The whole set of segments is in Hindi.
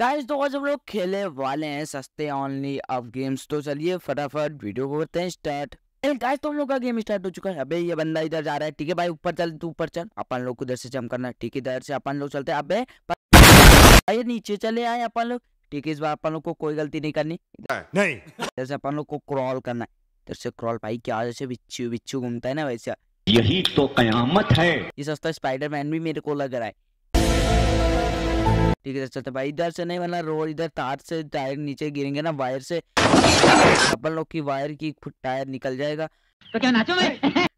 गाइस तो आज हम लोग खेलने वाले हैं सस्ते ऑनली अब गेम्स तो चलिए फटाफट वीडियो को करते हैं स्टार्ट गाइस तो हम लोग का गेम स्टार्ट हो चुका है अबे ये बंदा इधर जा रहा है ठीक है भाई ऊपर चल तू ऊपर चल अपन लोग को इधर से जम करना ठीक है इधर से अपन लोग चलते अब भाई नीचे चले आए अपन लोग ठीक है इस बार अपन लोग को कोई गलती नहीं करनी नहीं जैसे अपन लोग को क्रॉल करना है इधर से क्रॉल भाई क्या जैसे बिच्छू बिच्छू घूमता है ना वैसे यही तो कयामत है ये सस्ता स्पाइडरमैन भी मेरे को लग रहा है ठीक है चलते भाई इधर से नहीं वरना रोड इधर तार से टायर नीचे गिरेंगे ना वायर से अपन लोग की वायर की खुद टायर निकल जाएगा तो क्या नाचो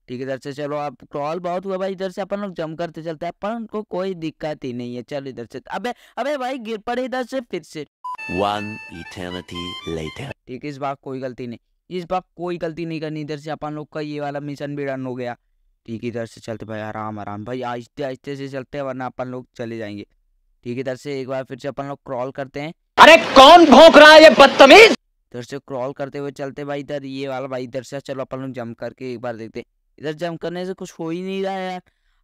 ठीक है इधर से चलो आप क्रॉल बहुत हुआ भाई इधर से अपन लोग जम करते चलते हैं अपन को कोई दिक्कत ही नहीं है चल इधर से अबे अबे भाई गिर पड़े इधर से फिर से वन इटर्निटी ठीक है इस बार कोई गलती नहीं इस बार कोई गलती नहीं करनी इधर से अपन लोग का ये वाला मिशन भी रन हो गया ठीक है इधर से चलते भाई आराम आराम भाई आहिस्ते आहिस्ते से चलते वरना अपन लोग चले जाएंगे ठीक है इधर से एक बार फिर से अपन लोग क्रॉल करते हैं अरे कौन भोंक रहा है ये बदतमीज इधर से क्रॉल करते हुए चलते भाई इधर ये वाला भाई इधर से चलो अपन लोग जम करके एक बार देखते इधर जम करने से कुछ हो ही नहीं रहा यार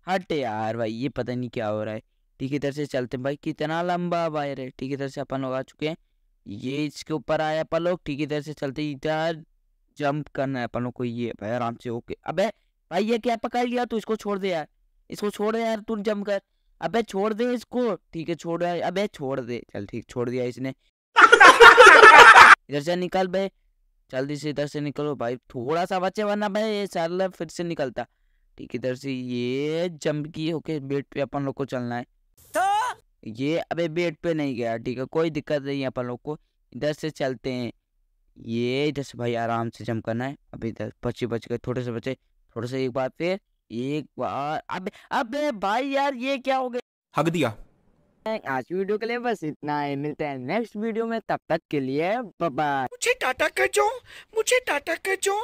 हट यार भाई ये पता नहीं क्या हो रहा है ठीक है इधर से चलते हैं भाई कितना लंबा वायर है ठीक है इधर से अपन लोग आ चुके हैं ये इसके ऊपर आया अपन लोग ठीक है इधर से चलते इधर जंप करना है अपन लोग को ये भाई आराम से ओके अबे भाई ये क्या पकड़ लिया तू इसको छोड़ दे यार इसको छोड़ दे यार तू जंप कर अबे छोड़ दे इसको ठीक है छोड़ अबे छोड़ दे चल ठीक छोड़ दिया इसने इधर से निकल बे जल्दी से इधर से निकलो भाई थोड़ा सा बचे वरना भाई ये साला फिर से निकलता ठीक इधर से ये जम की होके बेड पे अपन लोग को चलना है तो ये अबे बेड पे नहीं गया ठीक है कोई दिक्कत नहीं है अपन लोग को इधर से चलते हैं ये इधर से भाई आराम से जम करना है अभी इधर बचे बच गए थोड़े से बचे थोड़े से एक बार फिर एक बार अब अबे भाई यार ये क्या हो गया हक दिया आज वीडियो के लिए बस इतना ही है। मिलते हैं नेक्स्ट वीडियो में तब तक के लिए बाय मुझे टाटा कर जो मुझे टाटा कर जो